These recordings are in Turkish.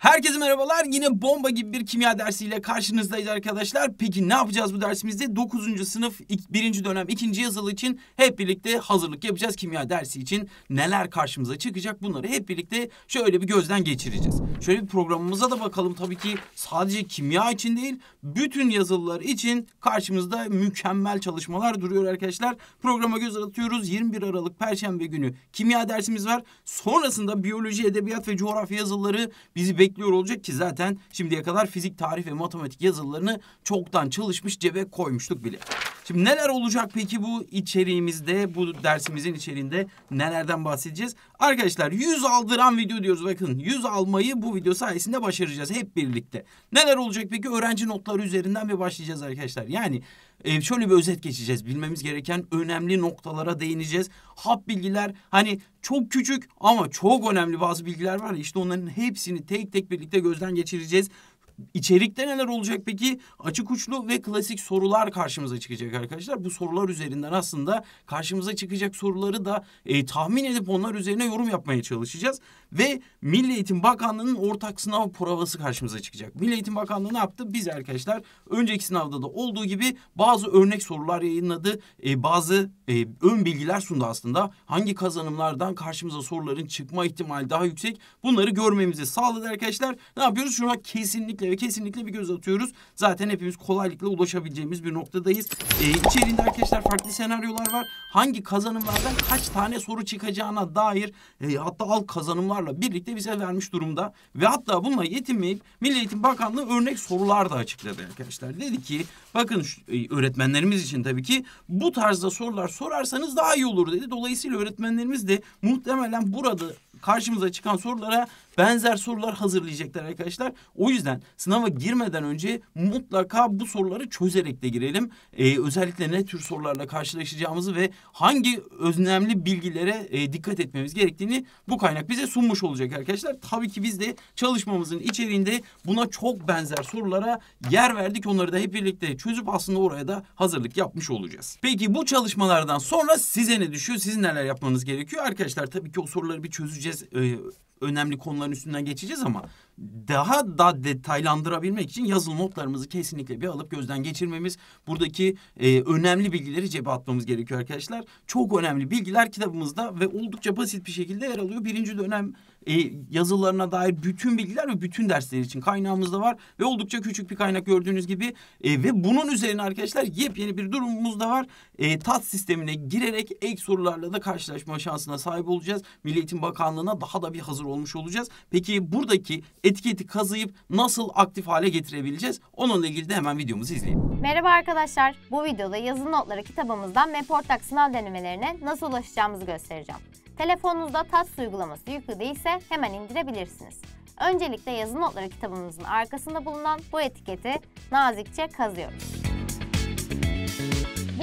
Herkese merhabalar. Yine bomba gibi bir kimya dersiyle karşınızdayız arkadaşlar. Peki ne yapacağız bu dersimizde? 9. sınıf 1. dönem 2. yazılı için hep birlikte hazırlık yapacağız. Kimya dersi için neler karşımıza çıkacak bunları hep birlikte şöyle bir gözden geçireceğiz. Şöyle bir programımıza da bakalım. Tabii ki sadece kimya için değil, bütün yazılılar için karşımızda mükemmel çalışmalar duruyor arkadaşlar. Programa göz atıyoruz. 21 Aralık Perşembe günü kimya dersimiz var. Sonrasında biyoloji, edebiyat ve coğrafya yazıları bizi bekliyor bekliyor olacak ki zaten şimdiye kadar fizik, tarih ve matematik yazılarını çoktan çalışmış cebe koymuştuk bile. Şimdi neler olacak peki bu içeriğimizde, bu dersimizin içeriğinde nelerden bahsedeceğiz? Arkadaşlar 100 aldıran video diyoruz bakın. 100 almayı bu video sayesinde başaracağız hep birlikte. Neler olacak peki? Öğrenci notları üzerinden bir başlayacağız arkadaşlar. Yani e, şöyle bir özet geçeceğiz. Bilmemiz gereken önemli noktalara değineceğiz. Hap bilgiler hani çok küçük ama çok önemli bazı bilgiler var İşte onların hepsini tek tek birlikte gözden geçireceğiz. İçerikte neler olacak peki? Açık uçlu ve klasik sorular karşımıza çıkacak arkadaşlar. Bu sorular üzerinden aslında karşımıza çıkacak soruları da e, tahmin edip onlar üzerine yorum yapmaya çalışacağız. Ve Milli Eğitim Bakanlığı'nın ortak sınav provası karşımıza çıkacak. Milli Eğitim Bakanlığı ne yaptı? Biz arkadaşlar önceki sınavda da olduğu gibi bazı örnek sorular yayınladı. E, bazı e, ön bilgiler sundu aslında. Hangi kazanımlardan karşımıza soruların çıkma ihtimali daha yüksek. Bunları görmemizi sağladı arkadaşlar. Ne yapıyoruz? Şuna kesinlikle kesinlikle bir göz atıyoruz. Zaten hepimiz kolaylıkla ulaşabileceğimiz bir noktadayız. E, içeriğinde arkadaşlar farklı senaryolar var. Hangi kazanımlardan kaç tane soru çıkacağına dair e, hatta alt kazanımlarla birlikte bize vermiş durumda. Ve hatta bununla yetinmeyip Milli Eğitim Bakanlığı örnek sorular da açıkladı arkadaşlar. Dedi ki Bakın e, öğretmenlerimiz için tabii ki bu tarzda sorular sorarsanız daha iyi olur dedi. Dolayısıyla öğretmenlerimiz de muhtemelen burada karşımıza çıkan sorulara benzer sorular hazırlayacaklar arkadaşlar. O yüzden sınava girmeden önce mutlaka bu soruları çözerek de girelim. Ee, özellikle ne tür sorularla karşılaşacağımızı ve hangi önemli bilgilere e, dikkat etmemiz gerektiğini bu kaynak bize sunmuş olacak arkadaşlar. Tabii ki biz de çalışmamızın içeriğinde buna çok benzer sorulara yer verdik. Onları da hep birlikte çözüp aslında oraya da hazırlık yapmış olacağız. Peki bu çalışmalardan sonra size ne düşüyor? Sizin neler yapmanız gerekiyor? Arkadaşlar tabii ki o soruları bir çözeceğiz. Ee, önemli konuların üstünden geçeceğiz ama daha da detaylandırabilmek için yazılı notlarımızı kesinlikle bir alıp gözden geçirmemiz, buradaki e, önemli bilgileri cebe atmamız gerekiyor arkadaşlar. Çok önemli bilgiler kitabımızda ve oldukça basit bir şekilde yer alıyor. Birinci dönem e, yazılarına dair bütün bilgiler ve bütün dersler için kaynağımızda var ve oldukça küçük bir kaynak gördüğünüz gibi e, ve bunun üzerine arkadaşlar yepyeni bir durumumuz da var. E, tat sistemine girerek ek sorularla da karşılaşma şansına sahip olacağız. Milli Eğitim Bakanlığı'na daha da bir hazır olmuş olacağız. Peki buradaki etiketi kazıyıp nasıl aktif hale getirebileceğiz? Onunla ilgili de hemen videomuzu izleyin. Merhaba arkadaşlar. Bu videoda yazılı notları kitabımızdan Meportak sınav denemelerine nasıl ulaşacağımızı göstereceğim. Telefonunuzda TATS uygulaması yüklü değilse hemen indirebilirsiniz. Öncelikle yazı notları kitabımızın arkasında bulunan bu etiketi nazikçe kazıyoruz.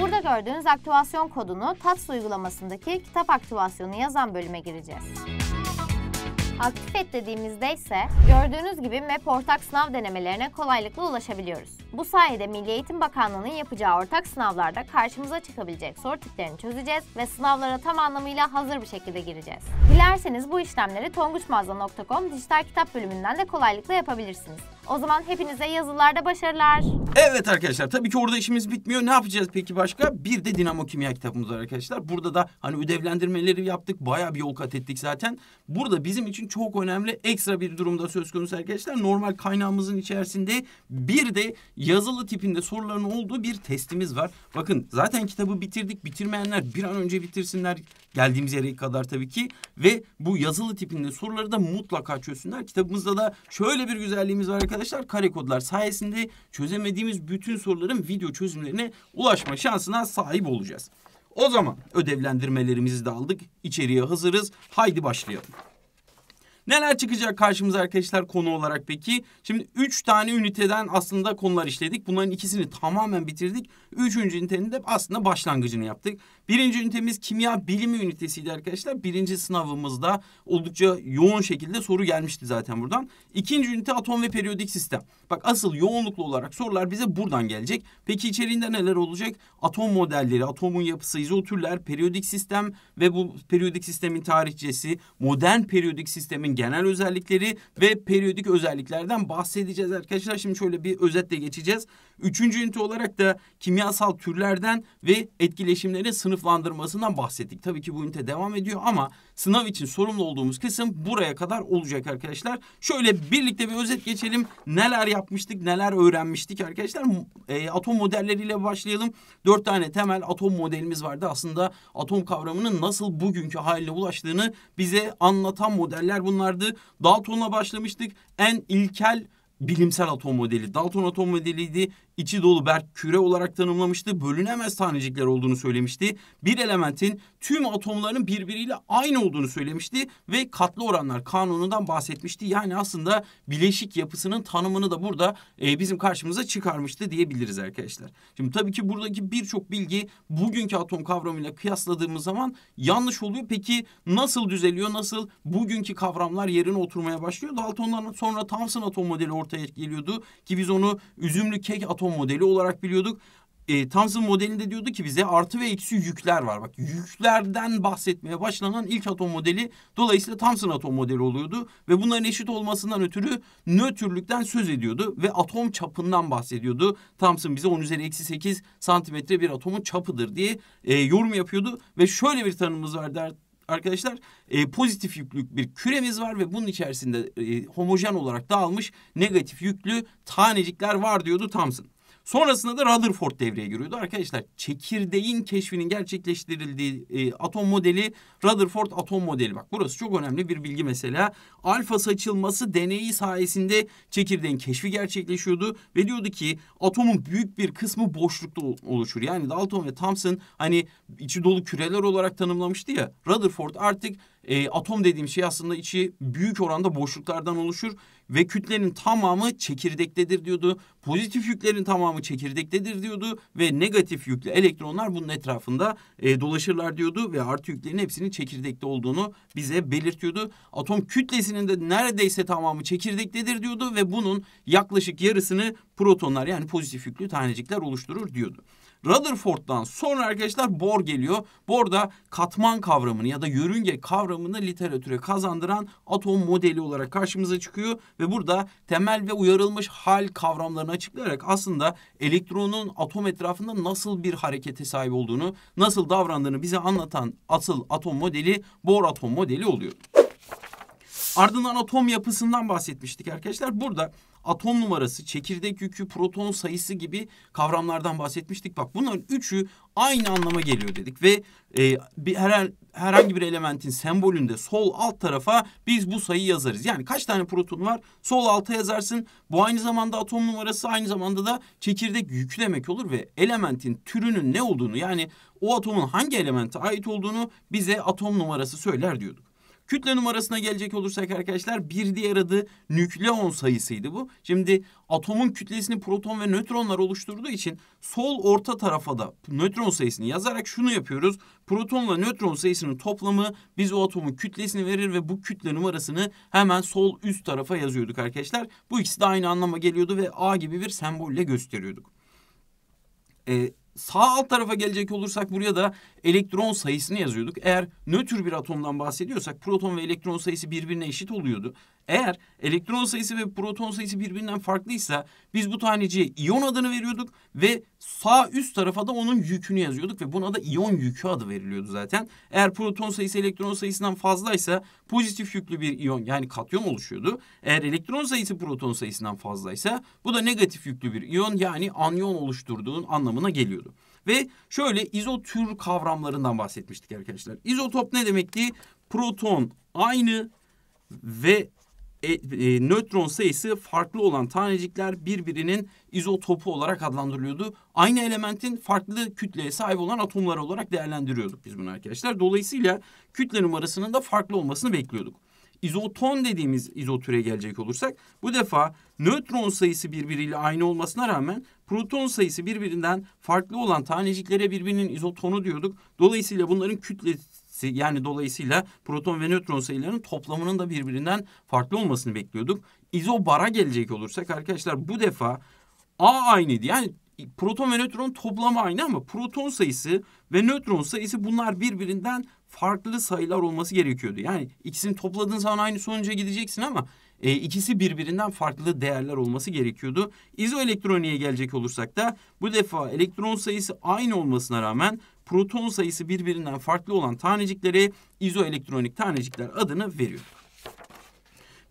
Burada gördüğünüz aktivasyon kodunu TATS uygulamasındaki kitap aktivasyonu yazan bölüme gireceğiz. Aktif et dediğimizde ise gördüğünüz gibi MEP ortak sınav denemelerine kolaylıkla ulaşabiliyoruz. Bu sayede Milli Eğitim Bakanlığı'nın yapacağı ortak sınavlarda karşımıza çıkabilecek soru tiplerini çözeceğiz ve sınavlara tam anlamıyla hazır bir şekilde gireceğiz. Dilerseniz bu işlemleri tonguçmazda.com dijital kitap bölümünden de kolaylıkla yapabilirsiniz. O zaman hepinize yazılarda başarılar. Evet arkadaşlar tabii ki orada işimiz bitmiyor. Ne yapacağız peki başka? Bir de dinamo kimya kitabımız var arkadaşlar. Burada da hani ödevlendirmeleri yaptık. Bayağı bir yol kat ettik zaten. Burada bizim için çok önemli ekstra bir durumda söz konusu arkadaşlar. Normal kaynağımızın içerisinde bir de yazılı tipinde soruların olduğu bir testimiz var. Bakın zaten kitabı bitirdik. Bitirmeyenler bir an önce bitirsinler. Geldiğimiz yere kadar tabii ki ve bu yazılı tipinde soruları da mutlaka çözsünler. Kitabımızda da şöyle bir güzelliğimiz var arkadaşlar. Kare kodlar sayesinde çözemediğimiz bütün soruların video çözümlerine ulaşma şansına sahip olacağız. O zaman ödevlendirmelerimizi de aldık. İçeriye hazırız. Haydi başlayalım. Neler çıkacak karşımıza arkadaşlar konu olarak peki? Şimdi 3 tane üniteden aslında konular işledik. Bunların ikisini tamamen bitirdik. 3. ünitenin de aslında başlangıcını yaptık. Birinci ünitemiz kimya bilimi ünitesiydi arkadaşlar. Birinci sınavımızda oldukça yoğun şekilde soru gelmişti zaten buradan. İkinci ünite atom ve periyodik sistem. Bak asıl yoğunluklu olarak sorular bize buradan gelecek. Peki içeriğinde neler olacak? Atom modelleri, atomun yapısı, izotürler, periyodik sistem ve bu periyodik sistemin tarihçesi, modern periyodik sistemin genel özellikleri ve periyodik özelliklerden bahsedeceğiz arkadaşlar. Şimdi şöyle bir özetle geçeceğiz. Üçüncü ünite olarak da kimyasal türlerden ve etkileşimlerin sınıflandırmasından bahsettik. Tabii ki bu ünite devam ediyor ama sınav için sorumlu olduğumuz kısım buraya kadar olacak arkadaşlar. Şöyle birlikte bir özet geçelim. Neler yapmıştık, neler öğrenmiştik arkadaşlar. E, atom modelleriyle başlayalım. Dört tane temel atom modelimiz vardı. Aslında atom kavramının nasıl bugünkü haline ulaştığını bize anlatan modeller bunlardı. Dalton'la başlamıştık. En ilkel bilimsel atom modeli. Dalton atom modeliydi içi dolu berk küre olarak tanımlamıştı. Bölünemez tanecikler olduğunu söylemişti. Bir elementin tüm atomlarının birbiriyle aynı olduğunu söylemişti ve katlı oranlar kanunundan bahsetmişti. Yani aslında bileşik yapısının tanımını da burada e, bizim karşımıza çıkarmıştı diyebiliriz arkadaşlar. Şimdi tabii ki buradaki birçok bilgi bugünkü atom kavramıyla kıyasladığımız zaman yanlış oluyor. Peki nasıl düzeliyor? Nasıl bugünkü kavramlar yerine oturmaya başlıyor? Dalton'dan sonra Thomson atom modeli ortaya geliyordu ki biz onu üzümlü kek atom Thompson modeli olarak biliyorduk. E, Thompson modelinde diyordu ki bize artı ve eksi yükler var. Bak yüklerden bahsetmeye başlanan ilk atom modeli dolayısıyla Thompson atom modeli oluyordu. Ve bunların eşit olmasından ötürü nötrlükten söz ediyordu ve atom çapından bahsediyordu. Thompson bize 10 üzeri eksi 8 santimetre bir atomun çapıdır diye e, yorum yapıyordu. Ve şöyle bir tanımımız der arkadaşlar e, pozitif yüklü bir küremiz var ve bunun içerisinde e, homojen olarak dağılmış negatif yüklü tanecikler var diyordu Thompson. Sonrasında da Rutherford devreye giriyordu. Arkadaşlar çekirdeğin keşfinin gerçekleştirildiği e, atom modeli Rutherford atom modeli. Bak burası çok önemli bir bilgi mesela. Alfa saçılması deneyi sayesinde çekirdeğin keşfi gerçekleşiyordu ve diyordu ki atomun büyük bir kısmı boşlukta oluşur. Yani Dalton ve Thomson hani içi dolu küreler olarak tanımlamıştı ya. Rutherford artık e, atom dediğim şey aslında içi büyük oranda boşluklardan oluşur ve kütlenin tamamı çekirdektedir diyordu. Pozitif yüklerin tamamı çekirdektedir diyordu ve negatif yüklü elektronlar bunun etrafında e, dolaşırlar diyordu ve artı yüklerin hepsinin çekirdekte olduğunu bize belirtiyordu. Atom kütlesinin de neredeyse tamamı çekirdektedir diyordu ve bunun yaklaşık yarısını protonlar yani pozitif yüklü tanecikler oluşturur diyordu. Rutherford'dan sonra arkadaşlar Bohr geliyor. Bohr da katman kavramını ya da yörünge kavramını literatüre kazandıran atom modeli olarak karşımıza çıkıyor ve burada temel ve uyarılmış hal kavramlarına açıklayarak aslında elektronun atom etrafında nasıl bir harekete sahip olduğunu, nasıl davrandığını bize anlatan asıl atom modeli Bohr atom modeli oluyor. Ardından atom yapısından bahsetmiştik arkadaşlar. Burada atom numarası, çekirdek yükü, proton sayısı gibi kavramlardan bahsetmiştik. Bak bunların üçü aynı anlama geliyor dedik ve e, bir her, herhangi bir elementin sembolünde sol alt tarafa biz bu sayıyı yazarız. Yani kaç tane proton var sol alta yazarsın. Bu aynı zamanda atom numarası aynı zamanda da çekirdek yükü demek olur ve elementin türünün ne olduğunu yani o atomun hangi elemente ait olduğunu bize atom numarası söyler diyorduk. Kütle numarasına gelecek olursak arkadaşlar bir diğer adı nükleon sayısıydı bu. Şimdi atomun kütlesini proton ve nötronlar oluşturduğu için sol orta tarafa da nötron sayısını yazarak şunu yapıyoruz. Protonla nötron sayısının toplamı biz o atomun kütlesini verir ve bu kütle numarasını hemen sol üst tarafa yazıyorduk arkadaşlar. Bu ikisi de aynı anlama geliyordu ve A gibi bir sembolle gösteriyorduk. Ee, sağ alt tarafa gelecek olursak buraya da elektron sayısını yazıyorduk. Eğer nötr bir atomdan bahsediyorsak proton ve elektron sayısı birbirine eşit oluyordu. Eğer elektron sayısı ve proton sayısı birbirinden farklıysa biz bu taneciye iyon adını veriyorduk ve sağ üst tarafa da onun yükünü yazıyorduk ve buna da iyon yükü adı veriliyordu zaten. Eğer proton sayısı elektron sayısından fazlaysa pozitif yüklü bir iyon yani katyon oluşuyordu. Eğer elektron sayısı proton sayısından fazlaysa bu da negatif yüklü bir iyon yani anyon oluşturduğun anlamına geliyordu. Ve şöyle izotür kavramlarından bahsetmiştik arkadaşlar. İzotop ne demekti? Proton aynı ve e, e, nötron sayısı farklı olan tanecikler birbirinin izotopu olarak adlandırılıyordu. Aynı elementin farklı kütleye sahip olan atomlar olarak değerlendiriyorduk biz bunu arkadaşlar. Dolayısıyla kütle numarasının da farklı olmasını bekliyorduk. İzoton dediğimiz izotüre gelecek olursak bu defa nötron sayısı birbiriyle aynı olmasına rağmen proton sayısı birbirinden farklı olan taneciklere birbirinin izotonu diyorduk. Dolayısıyla bunların kütle yani dolayısıyla proton ve nötron sayılarının toplamının da birbirinden farklı olmasını bekliyorduk. İzobara gelecek olursak arkadaşlar bu defa A aynıydı. Yani proton ve nötron toplamı aynı ama proton sayısı ve nötron sayısı bunlar birbirinden farklı sayılar olması gerekiyordu. Yani ikisini topladığın zaman aynı sonuca gideceksin ama e, ikisi birbirinden farklı değerler olması gerekiyordu. İzoelektroniğe gelecek olursak da bu defa elektron sayısı aynı olmasına rağmen proton sayısı birbirinden farklı olan taneciklere izoelektronik tanecikler adını veriyor.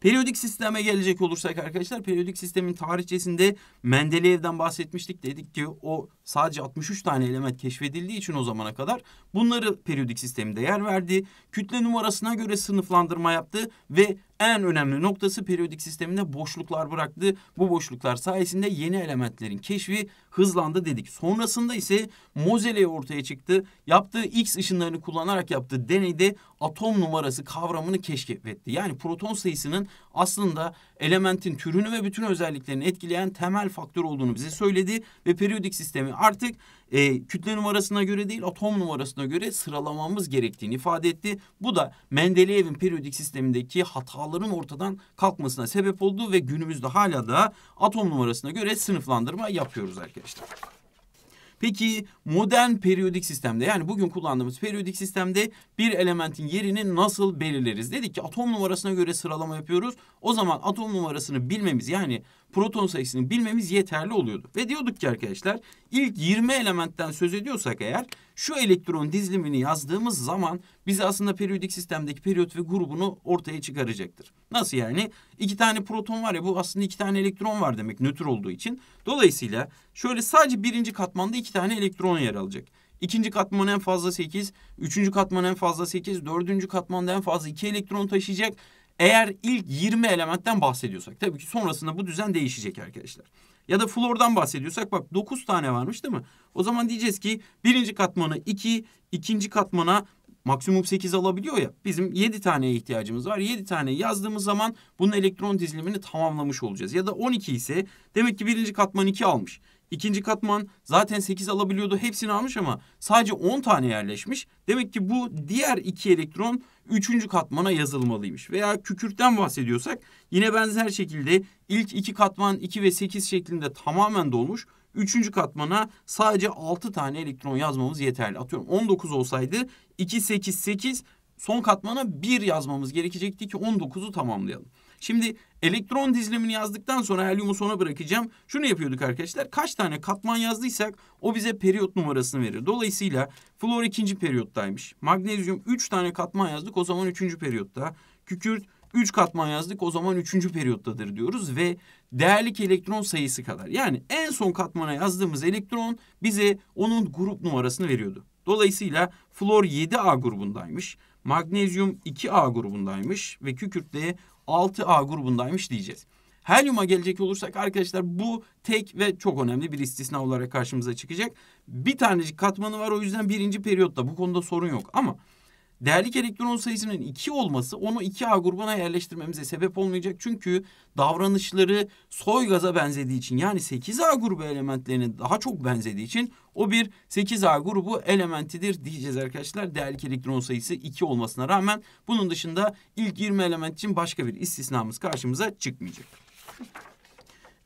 Periyodik sisteme gelecek olursak arkadaşlar periyodik sistemin tarihçesinde Mendeleev'den bahsetmiştik. Dedik ki o sadece 63 tane element keşfedildiği için o zamana kadar bunları periyodik sistemde yer verdi. Kütle numarasına göre sınıflandırma yaptı ve en önemli noktası periyodik sisteminde boşluklar bıraktı. Bu boşluklar sayesinde yeni elementlerin keşfi hızlandı dedik. Sonrasında ise Moseley ortaya çıktı. Yaptığı X ışınlarını kullanarak yaptığı deneyde atom numarası kavramını keşfetti. Yani proton sayısının aslında elementin türünü ve bütün özelliklerini etkileyen temel faktör olduğunu bize söyledi ve periyodik sistemi artık e, kütle numarasına göre değil atom numarasına göre sıralamamız gerektiğini ifade etti. Bu da Mendeleev'in periyodik sistemindeki hataların ortadan kalkmasına sebep oldu ve günümüzde hala da atom numarasına göre sınıflandırma yapıyoruz arkadaşlar. Peki modern periyodik sistemde yani bugün kullandığımız periyodik sistemde bir elementin yerini nasıl belirleriz? Dedik ki atom numarasına göre sıralama yapıyoruz. O zaman atom numarasını bilmemiz yani proton sayısını bilmemiz yeterli oluyordu. Ve diyorduk ki arkadaşlar ilk 20 elementten söz ediyorsak eğer şu elektron dizilimini yazdığımız zaman bize aslında periyodik sistemdeki periyot ve grubunu ortaya çıkaracaktır. Nasıl yani? İki tane proton var ya bu aslında iki tane elektron var demek nötr olduğu için. Dolayısıyla şöyle sadece birinci katmanda iki tane elektron yer alacak. İkinci katman en fazla 8, üçüncü katman en fazla 8, dördüncü katmanda en fazla 2 elektron taşıyacak. Eğer ilk 20 elementten bahsediyorsak tabii ki sonrasında bu düzen değişecek arkadaşlar. Ya da flordan bahsediyorsak bak 9 tane varmış değil mi? O zaman diyeceğiz ki birinci katmanı 2, ikinci katmana maksimum 8 alabiliyor ya. Bizim 7 taneye ihtiyacımız var. 7 tane yazdığımız zaman bunun elektron dizilimini tamamlamış olacağız. Ya da 12 ise demek ki birinci katman 2 almış. İkinci katman zaten 8 alabiliyordu. Hepsini almış ama sadece 10 tane yerleşmiş. Demek ki bu diğer 2 elektron 3. katmana yazılmalıymış. Veya kükürtten bahsediyorsak yine benzer şekilde ilk 2 katman 2 ve 8 şeklinde tamamen dolmuş. 3. katmana sadece 6 tane elektron yazmamız yeterli. Atıyorum 19 olsaydı 2, 8, 8 son katmana 1 yazmamız gerekecekti ki 19'u tamamlayalım. Şimdi elektron dizilimini yazdıktan sonra helyumu sona bırakacağım. Şunu yapıyorduk arkadaşlar. Kaç tane katman yazdıysak o bize periyot numarasını verir. Dolayısıyla flor ikinci periyottaymış. Magnezyum üç tane katman yazdık o zaman üçüncü periyotta. Kükürt 3 katman yazdık o zaman 3. periyottadır diyoruz ve değerli elektron sayısı kadar. Yani en son katmana yazdığımız elektron bize onun grup numarasını veriyordu. Dolayısıyla flor 7A grubundaymış, magnezyum 2A grubundaymış ve kükürt de 6A grubundaymış diyeceğiz. Helyuma gelecek olursak arkadaşlar bu tek ve çok önemli bir istisna olarak karşımıza çıkacak. Bir tanecik katmanı var o yüzden birinci periyotta bu konuda sorun yok. Ama Değerlik elektron sayısının 2 olması onu 2A grubuna yerleştirmemize sebep olmayacak. Çünkü davranışları soy gaza benzediği için yani 8A grubu elementlerine daha çok benzediği için o bir 8A grubu elementidir diyeceğiz arkadaşlar. Değerlik elektron sayısı 2 olmasına rağmen bunun dışında ilk 20 element için başka bir istisnamız karşımıza çıkmayacak.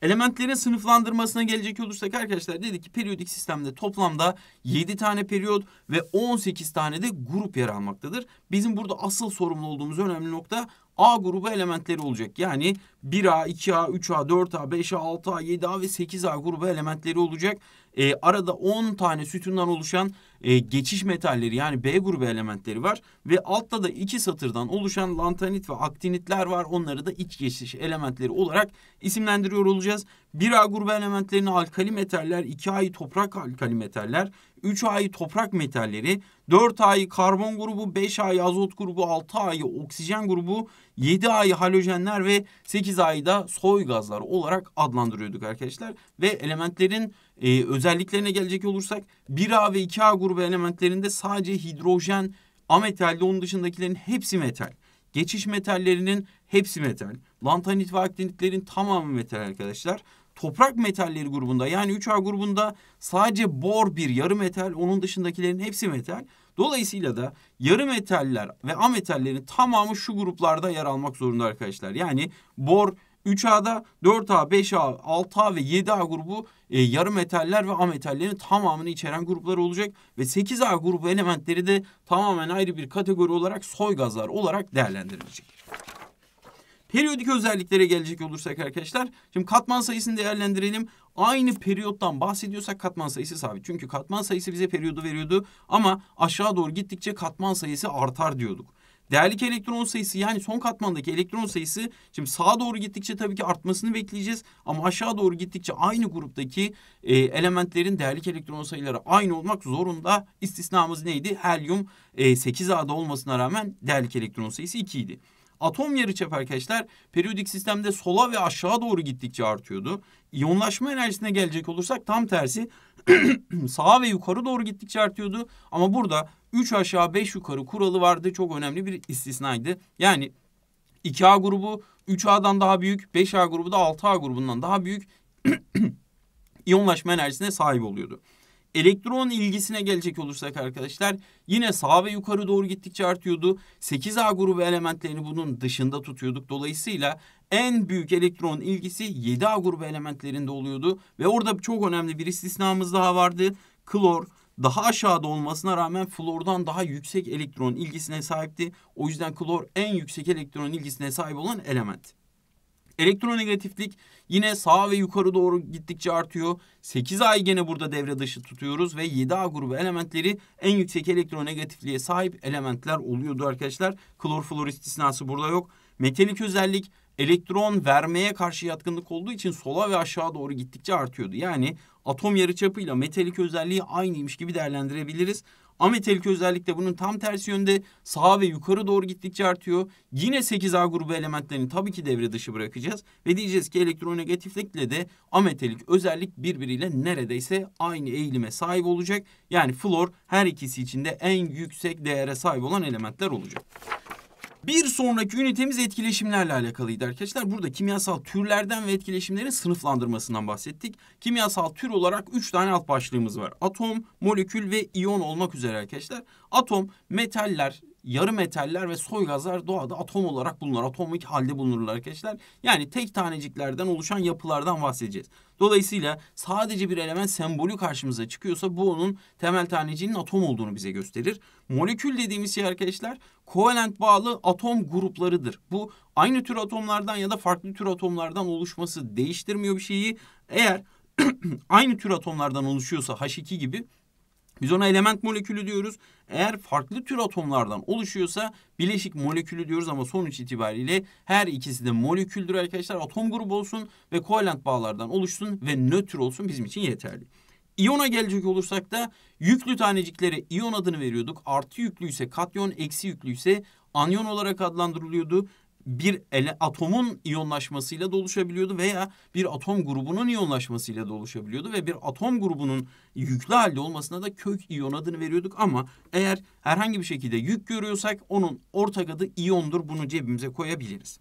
Elementlerin sınıflandırmasına gelecek olursak arkadaşlar dedik ki periyodik sistemde toplamda 7 tane periyod ve 18 tane de grup yer almaktadır. Bizim burada asıl sorumlu olduğumuz önemli nokta A grubu elementleri olacak. Yani 1A, 2A, 3A, 4A, 5A, 6A, 7A ve 8A grubu elementleri olacak e, arada 10 tane sütundan oluşan e, geçiş metalleri yani B grubu elementleri var ve altta da iki satırdan oluşan lantanit ve aktinitler var. Onları da iç geçiş elementleri olarak isimlendiriyor olacağız. 1A grubu elementlerini alkali metaller, 2A'yı toprak alkali metaller, 3A'yı toprak metalleri, 4A'yı karbon grubu, 5A'yı azot grubu, 6A'yı oksijen grubu, 7 ayı halojenler ve 8 ayda da soy gazlar olarak adlandırıyorduk arkadaşlar. Ve elementlerin e, özelliklerine gelecek olursak 1A ve 2A grubu elementlerinde sadece hidrojen ametalli onun dışındakilerin hepsi metal. Geçiş metallerinin hepsi metal. Lantanit ve aktinitlerin tamamı metal arkadaşlar toprak metalleri grubunda yani 3A grubunda sadece bor bir yarı metal onun dışındakilerin hepsi metal. Dolayısıyla da yarı metaller ve ametallerin tamamı şu gruplarda yer almak zorunda arkadaşlar. Yani bor 3A'da 4A, 5A, 6A ve 7A grubu e, yarı metaller ve ametallerin tamamını içeren gruplar olacak. Ve 8A grubu elementleri de tamamen ayrı bir kategori olarak soy gazlar olarak değerlendirilecek. Periyodik özelliklere gelecek olursak arkadaşlar. Şimdi katman sayısını değerlendirelim. Aynı periyottan bahsediyorsak katman sayısı sabit. Çünkü katman sayısı bize periyodu veriyordu. Ama aşağı doğru gittikçe katman sayısı artar diyorduk. Değerlik elektron sayısı yani son katmandaki elektron sayısı şimdi sağa doğru gittikçe tabii ki artmasını bekleyeceğiz. Ama aşağı doğru gittikçe aynı gruptaki e, elementlerin değerlik elektron sayıları aynı olmak zorunda. İstisnamız neydi? Helyum e, 8A'da olmasına rağmen değerlik elektron sayısı 2 idi. Atom yarıçap arkadaşlar periyodik sistemde sola ve aşağı doğru gittikçe artıyordu. İyonlaşma enerjisine gelecek olursak tam tersi sağa ve yukarı doğru gittikçe artıyordu. Ama burada 3 aşağı 5 yukarı kuralı vardı. Çok önemli bir istisnaydı. Yani 2A grubu 3A'dan daha büyük, 5A grubu da 6A grubundan daha büyük iyonlaşma enerjisine sahip oluyordu. Elektron ilgisine gelecek olursak arkadaşlar yine sağ ve yukarı doğru gittikçe artıyordu. 8A grubu elementlerini bunun dışında tutuyorduk. Dolayısıyla en büyük elektron ilgisi 7A grubu elementlerinde oluyordu. Ve orada çok önemli bir istisnamız daha vardı. Klor daha aşağıda olmasına rağmen flordan daha yüksek elektron ilgisine sahipti. O yüzden klor en yüksek elektron ilgisine sahip olan element. Elektronegatiflik yine sağa ve yukarı doğru gittikçe artıyor. 8 ay gene burada devre dışı tutuyoruz ve 7A grubu elementleri en yüksek elektronegatifliğe sahip elementler oluyordu arkadaşlar. Klorflor istisnası burada yok. Metalik özellik elektron vermeye karşı yatkınlık olduğu için sola ve aşağı doğru gittikçe artıyordu. Yani atom yarıçapıyla metalik özelliği aynıymış gibi değerlendirebiliriz. Ametelik özellikle bunun tam tersi yönde sağa ve yukarı doğru gittikçe artıyor. Yine 8A grubu elementlerini tabii ki devre dışı bırakacağız ve diyeceğiz ki elektronegatiflikle de ametelik özellik birbiriyle neredeyse aynı eğilime sahip olacak. Yani flor her ikisi içinde en yüksek değere sahip olan elementler olacak. Bir sonraki ünitemiz etkileşimlerle alakalıydı arkadaşlar. Burada kimyasal türlerden ve etkileşimlerin sınıflandırmasından bahsettik. Kimyasal tür olarak 3 tane alt başlığımız var. Atom, molekül ve iyon olmak üzere arkadaşlar. Atom metaller, yarı metaller ve soy gazlar doğada atom olarak bulunur. Atomik halde bulunurlar arkadaşlar. Yani tek taneciklerden oluşan yapılardan bahsedeceğiz. Dolayısıyla sadece bir element sembolü karşımıza çıkıyorsa bu onun temel tanecinin atom olduğunu bize gösterir. Molekül dediğimiz şey arkadaşlar kovalent bağlı atom gruplarıdır. Bu aynı tür atomlardan ya da farklı tür atomlardan oluşması değiştirmiyor bir şeyi. Eğer aynı tür atomlardan oluşuyorsa H2 gibi biz ona element molekülü diyoruz. Eğer farklı tür atomlardan oluşuyorsa bileşik molekülü diyoruz ama sonuç itibariyle her ikisi de moleküldür arkadaşlar. Atom grubu olsun ve kovalent bağlardan oluşsun ve nötr olsun bizim için yeterli. İyona gelecek olursak da yüklü taneciklere iyon adını veriyorduk. Artı yüklü ise katyon, eksi yüklü ise anyon olarak adlandırılıyordu bir ele, atomun iyonlaşmasıyla da oluşabiliyordu veya bir atom grubunun iyonlaşmasıyla da oluşabiliyordu ve bir atom grubunun yüklü halde olmasına da kök iyon adını veriyorduk ama eğer herhangi bir şekilde yük görüyorsak onun ortak adı iyondur bunu cebimize koyabiliriz.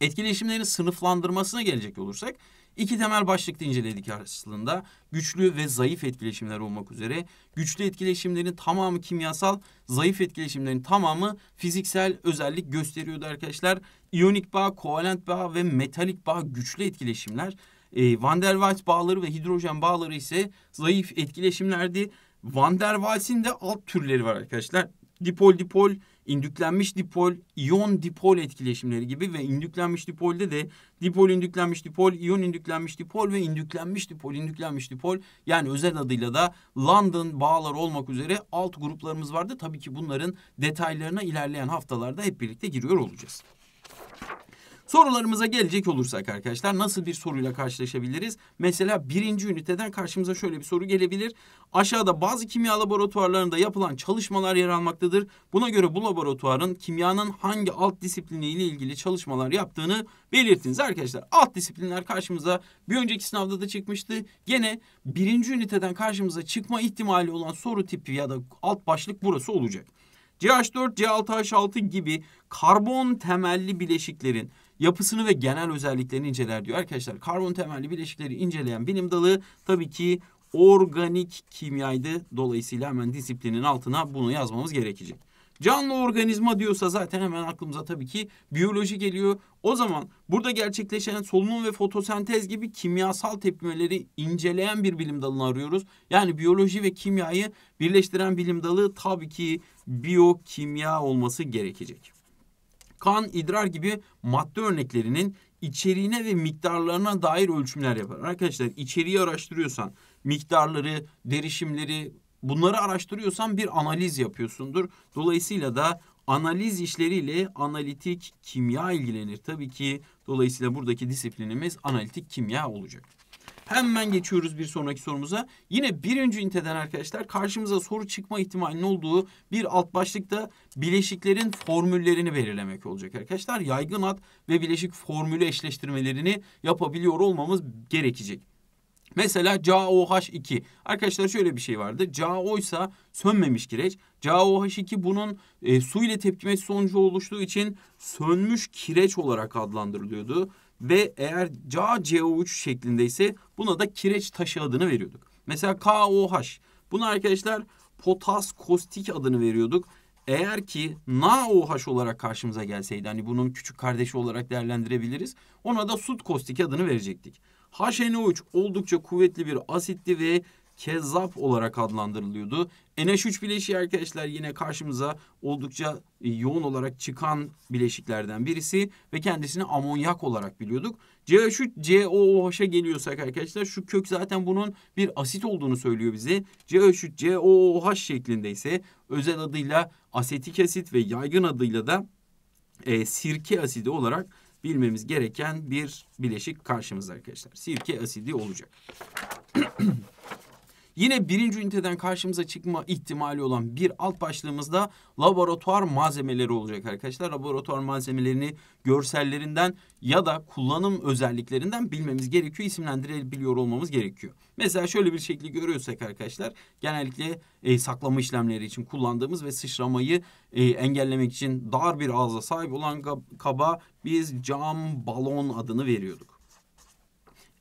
Etkileşimlerin sınıflandırmasına gelecek olursak İki temel başlıkta inceledik aslında. Güçlü ve zayıf etkileşimler olmak üzere. Güçlü etkileşimlerin tamamı kimyasal, zayıf etkileşimlerin tamamı fiziksel özellik gösteriyordu arkadaşlar. İyonik bağ, kovalent bağ ve metalik bağ güçlü etkileşimler. E, Van der Waals bağları ve hidrojen bağları ise zayıf etkileşimlerdi. Van der Waals'in de alt türleri var arkadaşlar. Dipol dipol indüklenmiş dipol, iyon dipol etkileşimleri gibi ve indüklenmiş dipolde de dipol indüklenmiş dipol, iyon indüklenmiş dipol ve indüklenmiş dipol, indüklenmiş dipol yani özel adıyla da London bağlar olmak üzere alt gruplarımız vardı. Tabii ki bunların detaylarına ilerleyen haftalarda hep birlikte giriyor olacağız. Sorularımıza gelecek olursak arkadaşlar nasıl bir soruyla karşılaşabiliriz? Mesela birinci üniteden karşımıza şöyle bir soru gelebilir. Aşağıda bazı kimya laboratuvarlarında yapılan çalışmalar yer almaktadır. Buna göre bu laboratuvarın kimyanın hangi alt disipliniyle ilgili çalışmalar yaptığını belirtiniz arkadaşlar. Alt disiplinler karşımıza bir önceki sınavda da çıkmıştı. Gene birinci üniteden karşımıza çıkma ihtimali olan soru tipi ya da alt başlık burası olacak. CH4, C6H6 gibi karbon temelli bileşiklerin yapısını ve genel özelliklerini inceler diyor. Arkadaşlar karbon temelli bileşikleri inceleyen bilim dalı tabii ki organik kimyaydı. Dolayısıyla hemen disiplinin altına bunu yazmamız gerekecek. Canlı organizma diyorsa zaten hemen aklımıza tabii ki biyoloji geliyor. O zaman burada gerçekleşen solunum ve fotosentez gibi kimyasal tepkimeleri inceleyen bir bilim dalını arıyoruz. Yani biyoloji ve kimyayı birleştiren bilim dalı tabii ki biyokimya olması gerekecek kan, idrar gibi madde örneklerinin içeriğine ve miktarlarına dair ölçümler yapar. Arkadaşlar içeriği araştırıyorsan, miktarları, derişimleri bunları araştırıyorsan bir analiz yapıyorsundur. Dolayısıyla da analiz işleriyle analitik kimya ilgilenir. Tabii ki dolayısıyla buradaki disiplinimiz analitik kimya olacak. Hemen geçiyoruz bir sonraki sorumuza. Yine birinci üniteden arkadaşlar karşımıza soru çıkma ihtimalinin olduğu bir alt başlıkta bileşiklerin formüllerini belirlemek olacak arkadaşlar. Yaygın at ve bileşik formülü eşleştirmelerini yapabiliyor olmamız gerekecek. Mesela CaOH2. Arkadaşlar şöyle bir şey vardı. CaO ise sönmemiş kireç. CaOH2 bunun e, su ile tepkimesi sonucu oluştuğu için sönmüş kireç olarak adlandırılıyordu. Ve eğer CaCO3 şeklindeyse buna da kireç taşı adını veriyorduk. Mesela KOH. Buna arkadaşlar potas kostik adını veriyorduk. Eğer ki NaOH olarak karşımıza gelseydi hani bunun küçük kardeşi olarak değerlendirebiliriz. Ona da sud kostik adını verecektik. HNO3 oldukça kuvvetli bir asitti ve kezzap olarak adlandırılıyordu. NH3 bileşiği arkadaşlar yine karşımıza oldukça e, yoğun olarak çıkan bileşiklerden birisi ve kendisini amonyak olarak biliyorduk. CH3 COOH'a geliyorsak arkadaşlar şu kök zaten bunun bir asit olduğunu söylüyor bize. CH3 COOH şeklinde ise özel adıyla asetik asit ve yaygın adıyla da e, sirke asidi olarak bilmemiz gereken bir bileşik karşımızda arkadaşlar. Sirke asidi olacak. Yine birinci üniteden karşımıza çıkma ihtimali olan bir alt başlığımız da laboratuvar malzemeleri olacak arkadaşlar. Laboratuvar malzemelerini görsellerinden ya da kullanım özelliklerinden bilmemiz gerekiyor. İsimlendirebiliyor olmamız gerekiyor. Mesela şöyle bir şekli görüyorsak arkadaşlar genellikle e, saklama işlemleri için kullandığımız ve sıçramayı e, engellemek için dar bir ağza sahip olan kaba biz cam balon adını veriyorduk.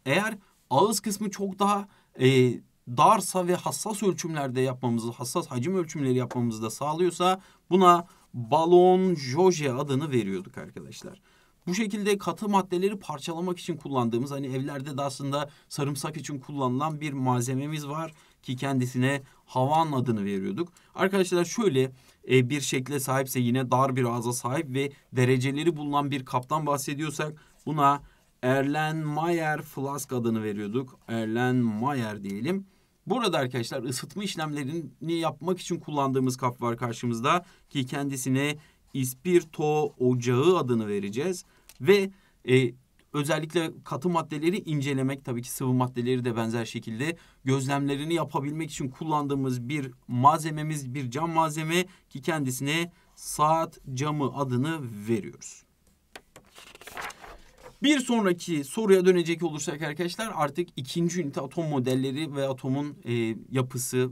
Eğer ağız kısmı çok daha e, darsa ve hassas ölçümlerde yapmamızı, hassas hacim ölçümleri yapmamızı da sağlıyorsa buna balon joje adını veriyorduk arkadaşlar. Bu şekilde katı maddeleri parçalamak için kullandığımız hani evlerde de aslında sarımsak için kullanılan bir malzememiz var ki kendisine havan adını veriyorduk. Arkadaşlar şöyle e, bir şekle sahipse yine dar bir ağza sahip ve dereceleri bulunan bir kaptan bahsediyorsak buna Erlen Mayer Flask adını veriyorduk. Erlen Mayer diyelim. Burada arkadaşlar ısıtma işlemlerini yapmak için kullandığımız kap var karşımızda ki kendisine ispirto ocağı adını vereceğiz ve e, özellikle katı maddeleri incelemek tabii ki sıvı maddeleri de benzer şekilde gözlemlerini yapabilmek için kullandığımız bir malzememiz bir cam malzeme ki kendisine saat camı adını veriyoruz. Bir sonraki soruya dönecek olursak arkadaşlar artık ikinci ünite atom modelleri ve atomun e, yapısı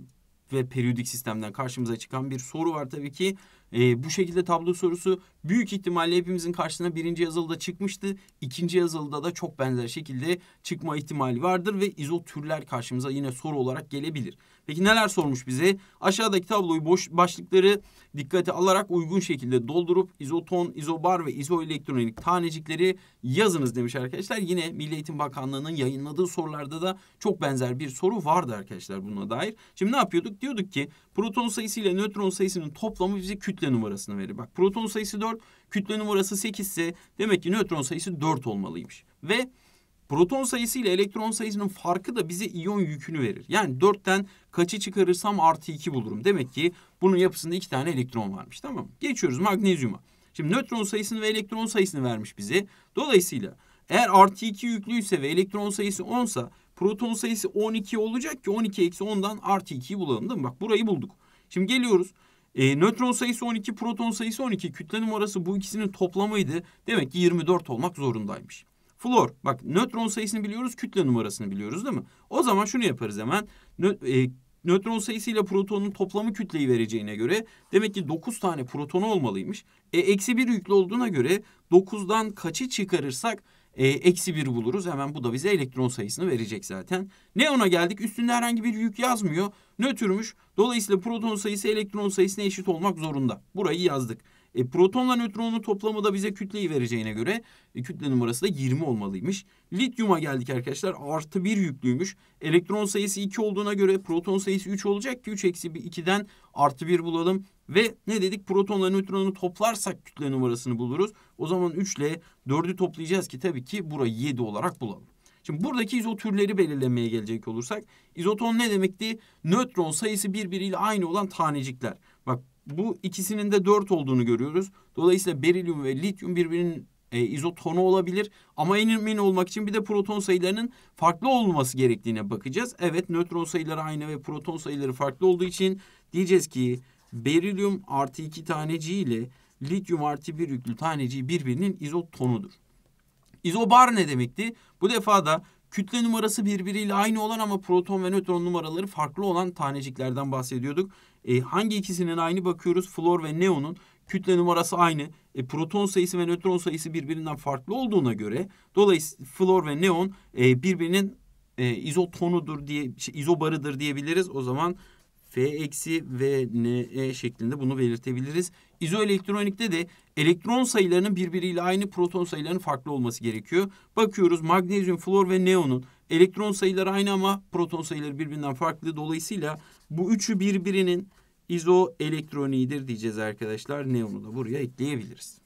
ve periyodik sistemden karşımıza çıkan bir soru var tabii ki. E, bu şekilde tablo sorusu büyük ihtimalle hepimizin karşısına birinci yazılıda çıkmıştı. İkinci yazılıda da çok benzer şekilde çıkma ihtimali vardır ve izotürler karşımıza yine soru olarak gelebilir. Peki neler sormuş bize? Aşağıdaki tabloyu boş başlıkları dikkate alarak uygun şekilde doldurup izoton, izobar ve izoelektronik tanecikleri yazınız demiş arkadaşlar. Yine Milli Eğitim Bakanlığı'nın yayınladığı sorularda da çok benzer bir soru vardı arkadaşlar buna dair. Şimdi ne yapıyorduk? Diyorduk ki proton sayısı ile nötron sayısının toplamı bize kütle numarasını verir. Bak proton sayısı 4 4. Kütle numarası 8 ise demek ki nötron sayısı 4 olmalıymış. Ve proton sayısı ile elektron sayısının farkı da bize iyon yükünü verir. Yani 4'ten kaçı çıkarırsam artı 2 bulurum. Demek ki bunun yapısında 2 tane elektron varmış. Tamam mı? Geçiyoruz magnezyuma. Şimdi nötron sayısını ve elektron sayısını vermiş bize. Dolayısıyla eğer artı 2 yüklüyse ve elektron sayısı 10 sa proton sayısı 12 olacak ki 12 eksi 10'dan artı 2'yi bulalım değil mi? Bak burayı bulduk. Şimdi geliyoruz. E, nötron sayısı 12, proton sayısı 12. Kütle numarası bu ikisinin toplamıydı. Demek ki 24 olmak zorundaymış. Flor. Bak nötron sayısını biliyoruz, kütle numarasını biliyoruz değil mi? O zaman şunu yaparız hemen. Nö e, nötron sayısıyla protonun toplamı kütleyi vereceğine göre demek ki 9 tane proton olmalıymış. E eksi 1 yüklü olduğuna göre 9'dan kaçı çıkarırsak ee, eksi 1 buluruz. Hemen bu da bize elektron sayısını verecek zaten. Neon'a geldik. Üstünde herhangi bir yük yazmıyor. Nötrmüş. Dolayısıyla proton sayısı elektron sayısına eşit olmak zorunda. Burayı yazdık. E, protonla nötronun toplamı da bize kütleyi vereceğine göre e, kütle numarası da 20 olmalıymış. Lityuma geldik arkadaşlar. Artı 1 yüklüymüş. Elektron sayısı 2 olduğuna göre proton sayısı 3 olacak ki 3 eksi 2'den artı 1 bulalım. Ve ne dedik? Protonla nötronu toplarsak kütle numarasını buluruz. O zaman 3 ile 4'ü toplayacağız ki tabii ki burayı 7 olarak bulalım. Şimdi buradaki izotürleri belirlemeye gelecek olursak izoton ne demekti? Nötron sayısı birbiriyle aynı olan tanecikler. Bu ikisinin de 4 olduğunu görüyoruz. Dolayısıyla berilyum ve lityum birbirinin e, izotonu olabilir. Ama en emin olmak için bir de proton sayılarının farklı olması gerektiğine bakacağız. Evet nötron sayıları aynı ve proton sayıları farklı olduğu için diyeceğiz ki berilyum artı 2 taneci ile lityum artı 1 yüklü taneci birbirinin izotonudur. İzobar ne demekti? Bu defa da kütle numarası birbiriyle aynı olan ama proton ve nötron numaraları farklı olan taneciklerden bahsediyorduk. E, hangi ikisinin aynı bakıyoruz? Flor ve neonun kütle numarası aynı. E, proton sayısı ve nötron sayısı birbirinden farklı olduğuna göre dolayısıyla flor ve neon e, birbirinin e, izotonudur diye şey, izobarıdır diyebiliriz. O zaman F eksi ve NE şeklinde bunu belirtebiliriz. İzoelektronikte de elektron sayılarının birbiriyle aynı proton sayılarının farklı olması gerekiyor. Bakıyoruz magnezyum, flor ve neonun elektron sayıları aynı ama proton sayıları birbirinden farklı. Dolayısıyla bu üçü birbirinin izoelektroniğidir diyeceğiz arkadaşlar. Neonu da buraya ekleyebiliriz.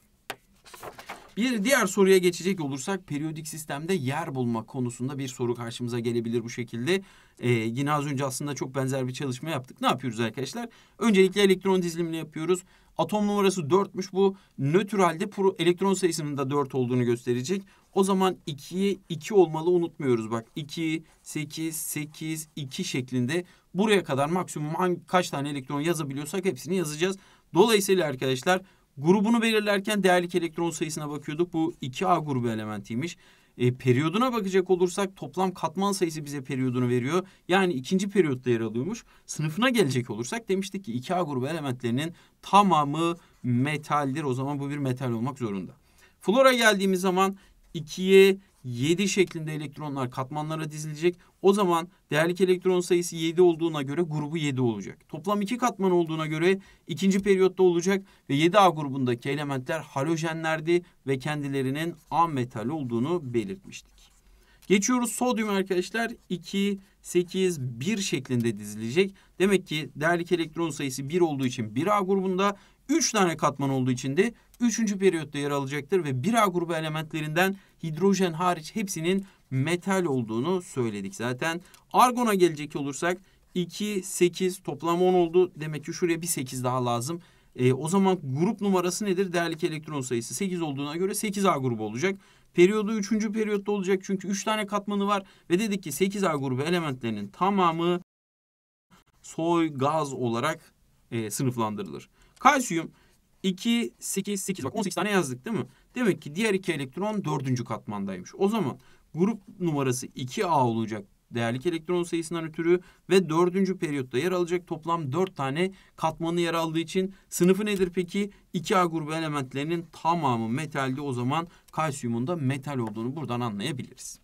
Bir diğer soruya geçecek olursak periyodik sistemde yer bulma konusunda bir soru karşımıza gelebilir bu şekilde. Ee, yine az önce aslında çok benzer bir çalışma yaptık. Ne yapıyoruz arkadaşlar? Öncelikle elektron dizilimini yapıyoruz. Atom numarası 4'müş bu. nötralde elektron sayısının da 4 olduğunu gösterecek. O zaman 2'ye 2 olmalı unutmuyoruz bak. 2, 8, 8, 2 şeklinde Buraya kadar maksimum hangi, kaç tane elektron yazabiliyorsak hepsini yazacağız. Dolayısıyla arkadaşlar grubunu belirlerken değerlik elektron sayısına bakıyorduk. Bu 2A grubu elementiymiş. E, periyoduna bakacak olursak toplam katman sayısı bize periyodunu veriyor. Yani ikinci periyotta yer alıyormuş. Sınıfına gelecek olursak demiştik ki 2A grubu elementlerinin tamamı metaldir. O zaman bu bir metal olmak zorunda. Flora geldiğimiz zaman 2'ye 7 şeklinde elektronlar katmanlara dizilecek. O zaman değerlik elektron sayısı 7 olduğuna göre grubu 7 olacak. Toplam 2 katman olduğuna göre ikinci periyotta olacak ve 7A grubundaki elementler halojenlerdi ve kendilerinin A metal olduğunu belirtmiştik. Geçiyoruz sodyum arkadaşlar 2, 8, 1 şeklinde dizilecek. Demek ki değerlik elektron sayısı 1 olduğu için 1A grubunda 3 tane katman olduğu için de üçüncü periyotta yer alacaktır ve bir a grubu elementlerinden hidrojen hariç hepsinin metal olduğunu söyledik zaten. Argon'a gelecek olursak 2, 8 toplam 10 oldu. Demek ki şuraya bir 8 daha lazım. E, o zaman grup numarası nedir? Değerlik elektron sayısı 8 olduğuna göre 8A grubu olacak. Periyodu 3. periyotta olacak çünkü 3 tane katmanı var. Ve dedik ki 8A grubu elementlerinin tamamı soy gaz olarak e, sınıflandırılır. Kalsiyum 2, 8, 8. Bak 18 tane yazdık değil mi? Demek ki diğer iki elektron dördüncü katmandaymış. O zaman grup numarası 2A olacak değerli elektron sayısından ötürü ve dördüncü periyotta yer alacak toplam dört tane katmanı yer aldığı için sınıfı nedir peki? 2A grubu elementlerinin tamamı metalde o zaman kalsiyumun da metal olduğunu buradan anlayabiliriz.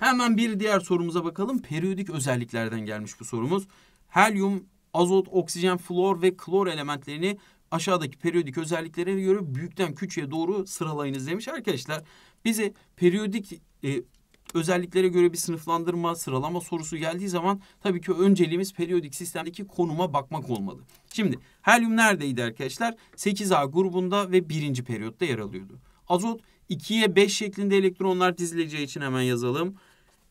Hemen bir diğer sorumuza bakalım. Periyodik özelliklerden gelmiş bu sorumuz. Helyum, azot, oksijen, flor ve klor elementlerini aşağıdaki periyodik özelliklere göre büyükten küçüğe doğru sıralayınız demiş arkadaşlar. Bize periyodik e, özelliklere göre bir sınıflandırma, sıralama sorusu geldiği zaman tabii ki önceliğimiz periyodik sistemdeki konuma bakmak olmalı. Şimdi helyum neredeydi arkadaşlar? 8A grubunda ve 1. periyotta yer alıyordu. Azot 2'ye 5 şeklinde elektronlar dizileceği için hemen yazalım.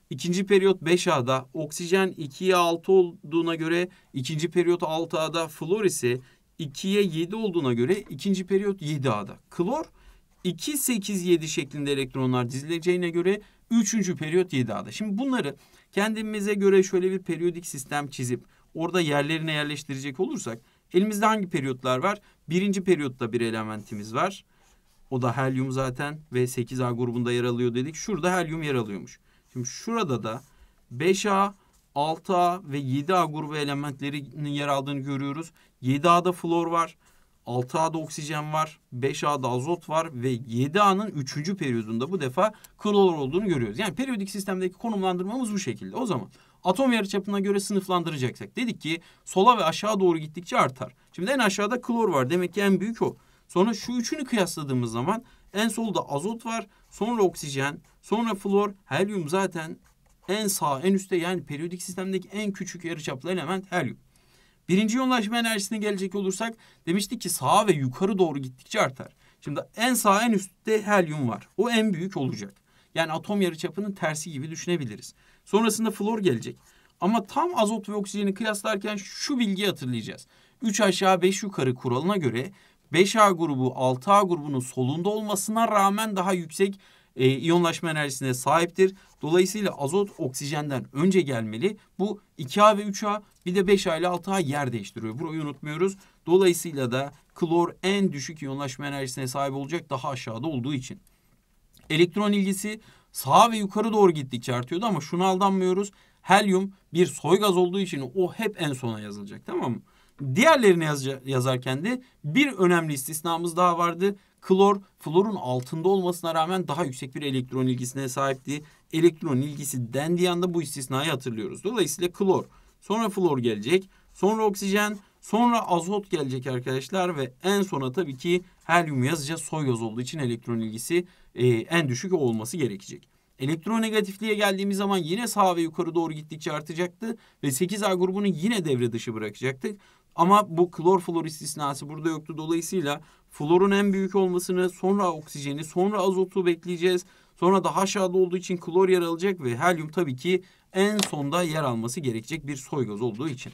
İkinci periyot 5A'da, oksijen 2'ye 6 olduğuna göre ikinci periyot 6A'da, flor ise 2'ye 7 olduğuna göre ikinci periyot 7A'da. Klor 2, 8, 7 şeklinde elektronlar dizileceğine göre 3. periyot 7A'da. Şimdi bunları kendimize göre şöyle bir periyodik sistem çizip orada yerlerine yerleştirecek olursak elimizde hangi periyotlar var? Birinci periyotta bir elementimiz var. O da helyum zaten ve 8A grubunda yer alıyor dedik. Şurada helyum yer alıyormuş. Şimdi şurada da 5A, 6A ve 7A grubu elementlerinin yer aldığını görüyoruz. 7A'da flor var. 6A'da oksijen var, 5A'da azot var ve 7A'nın 3. periyodunda bu defa klor olduğunu görüyoruz. Yani periyodik sistemdeki konumlandırmamız bu şekilde. O zaman atom yarıçapına göre sınıflandıracaksak dedik ki sola ve aşağı doğru gittikçe artar. Şimdi en aşağıda klor var. Demek ki en büyük o. Sonra şu üçünü kıyasladığımız zaman en solda azot var, sonra oksijen, sonra flor, helyum zaten en sağ en üstte yani periyodik sistemdeki en küçük yarıçaplı element helyum. Birinci yoğunlaşma enerjisine gelecek olursak demiştik ki sağa ve yukarı doğru gittikçe artar. Şimdi en sağ en üstte helyum var. O en büyük olacak. Yani atom yarıçapının tersi gibi düşünebiliriz. Sonrasında flor gelecek. Ama tam azot ve oksijeni kıyaslarken şu bilgiyi hatırlayacağız. 3 aşağı 5 yukarı kuralına göre 5A grubu 6A grubunun solunda olmasına rağmen daha yüksek e, iyonlaşma enerjisine sahiptir. Dolayısıyla azot oksijenden önce gelmeli. Bu 2A ve 3A bir de 5A ile 6A yer değiştiriyor. Burayı unutmuyoruz. Dolayısıyla da klor en düşük iyonlaşma enerjisine sahip olacak daha aşağıda olduğu için. Elektron ilgisi sağa ve yukarı doğru gittikçe artıyordu ama şunu aldanmıyoruz. Helyum bir soy gaz olduğu için o hep en sona yazılacak tamam mı? Diğerlerini yazarken de bir önemli istisnamız daha vardı. Klor florun altında olmasına rağmen daha yüksek bir elektron ilgisine sahipti. Elektron ilgisi dendiği anda bu istisnayı hatırlıyoruz. Dolayısıyla klor, sonra flor gelecek, sonra oksijen, sonra azot gelecek arkadaşlar ve en sona tabii ki helyum yazacağız. Soyuz olduğu için elektron ilgisi e, en düşük olması gerekecek. Elektronegatifliğe geldiğimiz zaman yine sağ ve yukarı doğru gittikçe artacaktı ve 8A grubunu yine devre dışı bırakacaktık. Ama bu klor flor istisnası burada yoktu. Dolayısıyla florun en büyük olmasını, sonra oksijeni, sonra azotu bekleyeceğiz. Sonra daha aşağıda olduğu için klor yer alacak ve helyum tabii ki en sonda yer alması gerekecek bir soy gaz olduğu için.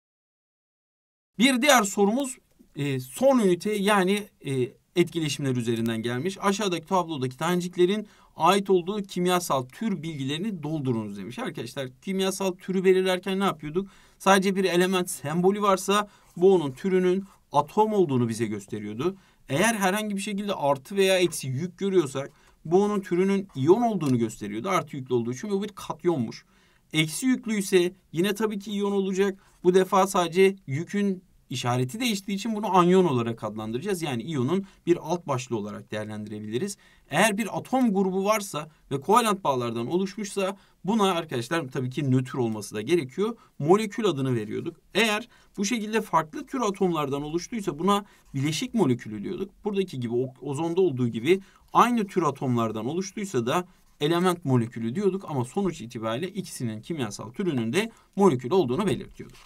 bir diğer sorumuz e, son ünite yani e, etkileşimler üzerinden gelmiş. Aşağıdaki tablodaki taneciklerin ait olduğu kimyasal tür bilgilerini doldurunuz demiş. Arkadaşlar kimyasal türü belirlerken ne yapıyorduk? Sadece bir element sembolü varsa bu onun türünün atom olduğunu bize gösteriyordu. Eğer herhangi bir şekilde artı veya eksi yük görüyorsak bu onun türünün iyon olduğunu gösteriyordu. Artı yüklü olduğu için bu bir katyonmuş. Eksi yüklü ise yine tabii ki iyon olacak. Bu defa sadece yükün işareti değiştiği için bunu anyon olarak adlandıracağız. Yani iyonun bir alt başlığı olarak değerlendirebiliriz. Eğer bir atom grubu varsa ve kovalent bağlardan oluşmuşsa buna arkadaşlar tabii ki nötr olması da gerekiyor. Molekül adını veriyorduk. Eğer bu şekilde farklı tür atomlardan oluştuysa buna bileşik molekülü diyorduk. Buradaki gibi ozonda olduğu gibi aynı tür atomlardan oluştuysa da element molekülü diyorduk ama sonuç itibariyle ikisinin kimyasal türünün de molekül olduğunu belirtiyorduk.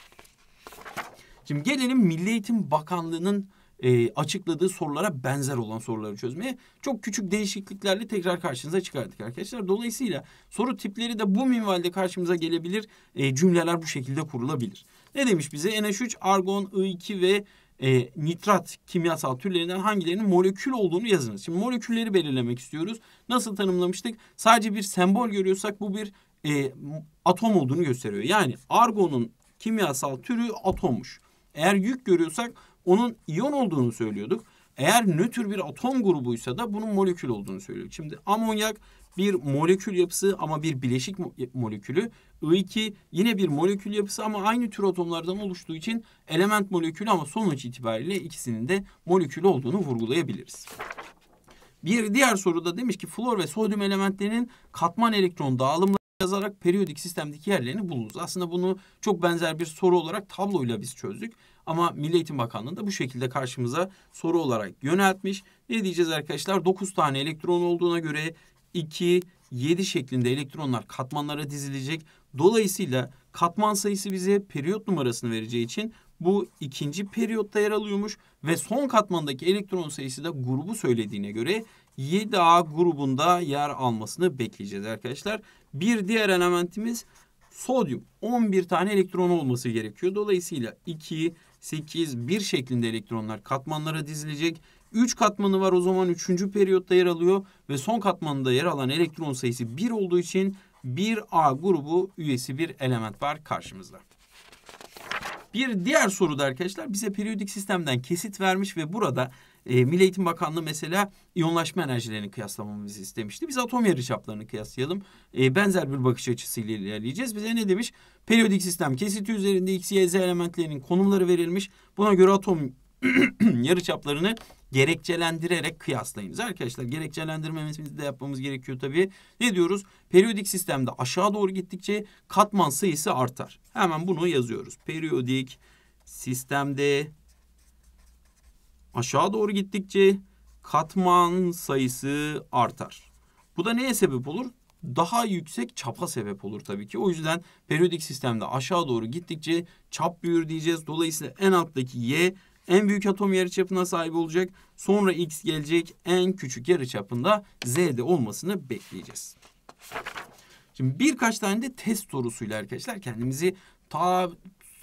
Şimdi gelelim Milli Eğitim Bakanlığı'nın e, açıkladığı sorulara benzer olan soruları çözmeye çok küçük değişikliklerle tekrar karşınıza çıkardık arkadaşlar. Dolayısıyla soru tipleri de bu minvalde karşımıza gelebilir. E, cümleler bu şekilde kurulabilir. Ne demiş bize? NH3, argon, I2 ve e, nitrat kimyasal türlerinden hangilerinin molekül olduğunu yazınız. Şimdi molekülleri belirlemek istiyoruz. Nasıl tanımlamıştık? Sadece bir sembol görüyorsak bu bir e, atom olduğunu gösteriyor. Yani argonun kimyasal türü atommuş. Eğer yük görüyorsak onun iyon olduğunu söylüyorduk. Eğer nötr bir atom grubuysa da bunun molekül olduğunu söylüyorduk. Şimdi amonyak bir molekül yapısı ama bir bileşik molekülü. I2 yine bir molekül yapısı ama aynı tür atomlardan oluştuğu için element molekülü ama sonuç itibariyle ikisinin de molekül olduğunu vurgulayabiliriz. Bir diğer soruda demiş ki flor ve sodyum elementlerinin katman elektron dağılımı yazarak periyodik sistemdeki yerlerini bulunuz. Aslında bunu çok benzer bir soru olarak tabloyla biz çözdük. Ama Milli Eğitim Bakanlığı da bu şekilde karşımıza soru olarak yöneltmiş. Ne diyeceğiz arkadaşlar? 9 tane elektron olduğuna göre 2, 7 şeklinde elektronlar katmanlara dizilecek. Dolayısıyla katman sayısı bize periyot numarasını vereceği için bu ikinci periyotta yer alıyormuş ve son katmandaki elektron sayısı da grubu söylediğine göre 7A grubunda yer almasını bekleyeceğiz arkadaşlar. Bir diğer elementimiz sodyum. 11 tane elektron olması gerekiyor. Dolayısıyla 2, 8, 1 şeklinde elektronlar katmanlara dizilecek. 3 katmanı var o zaman 3. periyotta yer alıyor ve son katmanında yer alan elektron sayısı 1 olduğu için 1A grubu üyesi bir element var karşımızda. Bir diğer soruda arkadaşlar bize periyodik sistemden kesit vermiş ve burada e, Milli Eğitim Bakanlığı mesela iyonlaşma enerjilerini kıyaslamamızı istemişti. Biz atom yarıçaplarını kıyaslayalım. E, benzer bir bakış açısıyla ilerleyeceğiz. Bize ne demiş? Periyodik sistem kesiti üzerinde X, Y, Z elementlerinin konumları verilmiş. Buna göre atom yarıçaplarını gerekçelendirerek kıyaslayınız. Arkadaşlar gerekçelendirmemizi de yapmamız gerekiyor tabii. Ne diyoruz? Periyodik sistemde aşağı doğru gittikçe katman sayısı artar. Hemen bunu yazıyoruz. Periyodik sistemde aşağı doğru gittikçe katman sayısı artar. Bu da neye sebep olur? Daha yüksek çapa sebep olur tabii ki. O yüzden periyodik sistemde aşağı doğru gittikçe çap büyür diyeceğiz. Dolayısıyla en alttaki Y en büyük atom yarıçapına sahip olacak. Sonra X gelecek en küçük yarıçapında Z'de olmasını bekleyeceğiz. Şimdi birkaç tane de test sorusuyla arkadaşlar kendimizi ta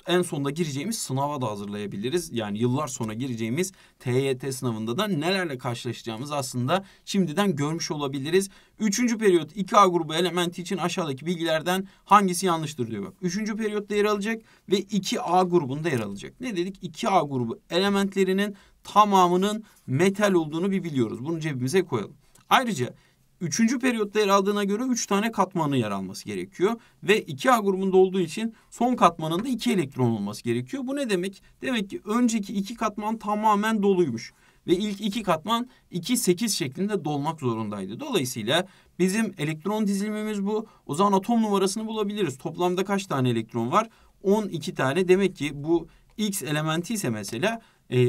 en sonda gireceğimiz sınava da hazırlayabiliriz. Yani yıllar sonra gireceğimiz TYT sınavında da nelerle karşılaşacağımız aslında şimdiden görmüş olabiliriz. Üçüncü periyot 2A grubu elementi için aşağıdaki bilgilerden hangisi yanlıştır diyor bak. Üçüncü periyotta yer alacak ve 2A grubunda yer alacak. Ne dedik? 2A grubu elementlerinin tamamının metal olduğunu bir biliyoruz. Bunu cebimize koyalım. Ayrıca Üçüncü periyotta yer aldığına göre üç tane katmanın yer alması gerekiyor. Ve 2A grubunda olduğu için son katmanında iki elektron olması gerekiyor. Bu ne demek? Demek ki önceki iki katman tamamen doluymuş. Ve ilk iki katman 2-8 şeklinde dolmak zorundaydı. Dolayısıyla bizim elektron dizilimimiz bu. O zaman atom numarasını bulabiliriz. Toplamda kaç tane elektron var? 12 tane. Demek ki bu X elementi ise mesela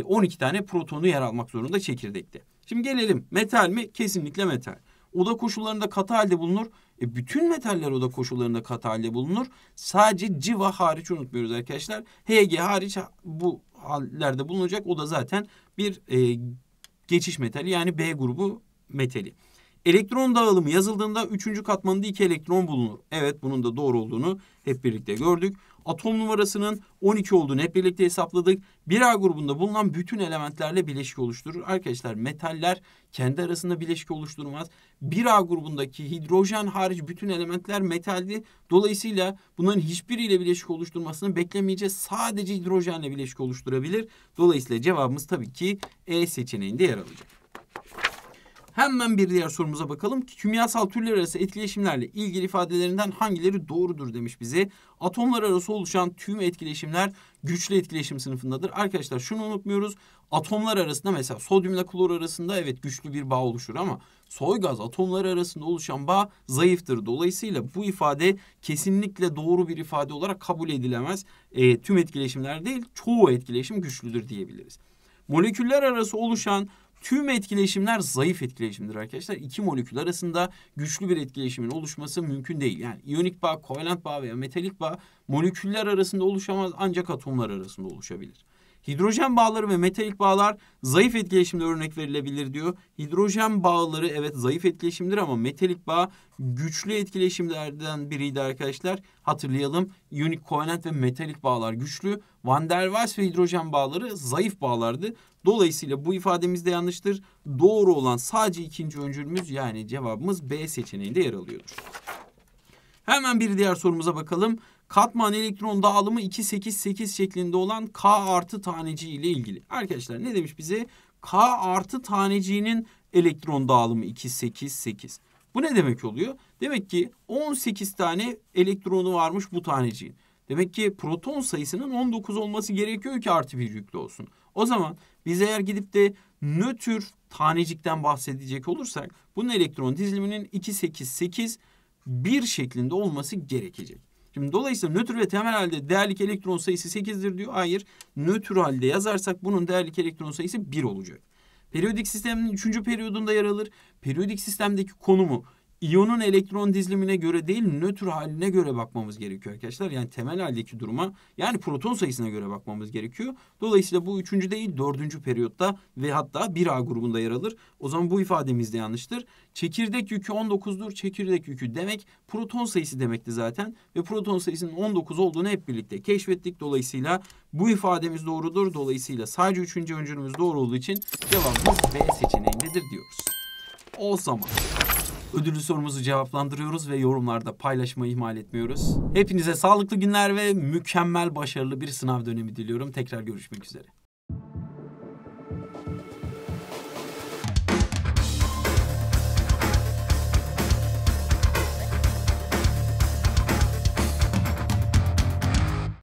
12 e, tane protonu yer almak zorunda çekirdekte. Şimdi gelelim metal mi? Kesinlikle metal oda koşullarında katı halde bulunur. E, bütün metaller oda koşullarında katı halde bulunur. Sadece civa hariç unutmuyoruz arkadaşlar. Hg hariç bu hallerde bulunacak. O da zaten bir e, geçiş metali yani B grubu metali. Elektron dağılımı yazıldığında üçüncü katmanında iki elektron bulunur. Evet bunun da doğru olduğunu hep birlikte gördük atom numarasının 12 olduğunu hep birlikte hesapladık. Bir A grubunda bulunan bütün elementlerle bileşik oluşturur. Arkadaşlar metaller kendi arasında bileşik oluşturmaz. Bir A grubundaki hidrojen hariç bütün elementler metaldi. Dolayısıyla bunların hiçbiriyle bileşik oluşturmasını beklemeyeceğiz. Sadece hidrojenle bileşik oluşturabilir. Dolayısıyla cevabımız tabii ki E seçeneğinde yer alacak. Hemen bir diğer sorumuza bakalım. Kimyasal türler arası etkileşimlerle ilgili ifadelerinden hangileri doğrudur demiş bize. Atomlar arası oluşan tüm etkileşimler güçlü etkileşim sınıfındadır. Arkadaşlar şunu unutmuyoruz. Atomlar arasında mesela sodyum ile klor arasında evet güçlü bir bağ oluşur ama soy gaz atomları arasında oluşan bağ zayıftır. Dolayısıyla bu ifade kesinlikle doğru bir ifade olarak kabul edilemez. E, tüm etkileşimler değil çoğu etkileşim güçlüdür diyebiliriz. Moleküller arası oluşan Tüm etkileşimler zayıf etkileşimdir arkadaşlar. İki molekül arasında güçlü bir etkileşimin oluşması mümkün değil. Yani iyonik bağ, kovalent bağ veya metalik bağ moleküller arasında oluşamaz ancak atomlar arasında oluşabilir. Hidrojen bağları ve metalik bağlar zayıf etkileşimde örnek verilebilir diyor. Hidrojen bağları evet zayıf etkileşimdir ama metalik bağ güçlü etkileşimlerden biriydi arkadaşlar. Hatırlayalım iyonik kovalent ve metalik bağlar güçlü. Van der Waals ve hidrojen bağları zayıf bağlardı. Dolayısıyla bu ifademiz de yanlıştır. Doğru olan sadece ikinci öncülümüz yani cevabımız B seçeneğinde yer alıyordur. Hemen bir diğer sorumuza bakalım. Katman elektron dağılımı 2 8 8 şeklinde olan K artı taneciği ile ilgili. Arkadaşlar ne demiş bize? K artı taneciğinin elektron dağılımı 2 8 8. Bu ne demek oluyor? Demek ki 18 tane elektronu varmış bu taneciğin. Demek ki proton sayısının 19 olması gerekiyor ki artı bir yüklü olsun. O zaman biz eğer gidip de nötr tanecikten bahsedecek olursak bunun elektron diziliminin 2 8 8 1 şeklinde olması gerekecek. Şimdi dolayısıyla nötr ve temel halde değerlik elektron sayısı 8'dir diyor. Hayır nötr halde yazarsak bunun değerlik elektron sayısı 1 olacak. Periyodik sistemin 3. periyodunda yer alır. Periyodik sistemdeki konumu iyonun elektron dizilimine göre değil nötr haline göre bakmamız gerekiyor arkadaşlar. Yani temel haldeki duruma yani proton sayısına göre bakmamız gerekiyor. Dolayısıyla bu üçüncü değil dördüncü periyotta ve hatta 1A grubunda yer alır. O zaman bu ifademiz de yanlıştır. Çekirdek yükü 19'dur. Çekirdek yükü demek proton sayısı demekti zaten. Ve proton sayısının 19 olduğunu hep birlikte keşfettik. Dolayısıyla bu ifademiz doğrudur. Dolayısıyla sadece üçüncü öncülümüz doğru olduğu için cevabımız B seçeneğindedir diyoruz o zaman. Ödüllü sorumuzu cevaplandırıyoruz ve yorumlarda paylaşmayı ihmal etmiyoruz. Hepinize sağlıklı günler ve mükemmel başarılı bir sınav dönemi diliyorum. Tekrar görüşmek üzere.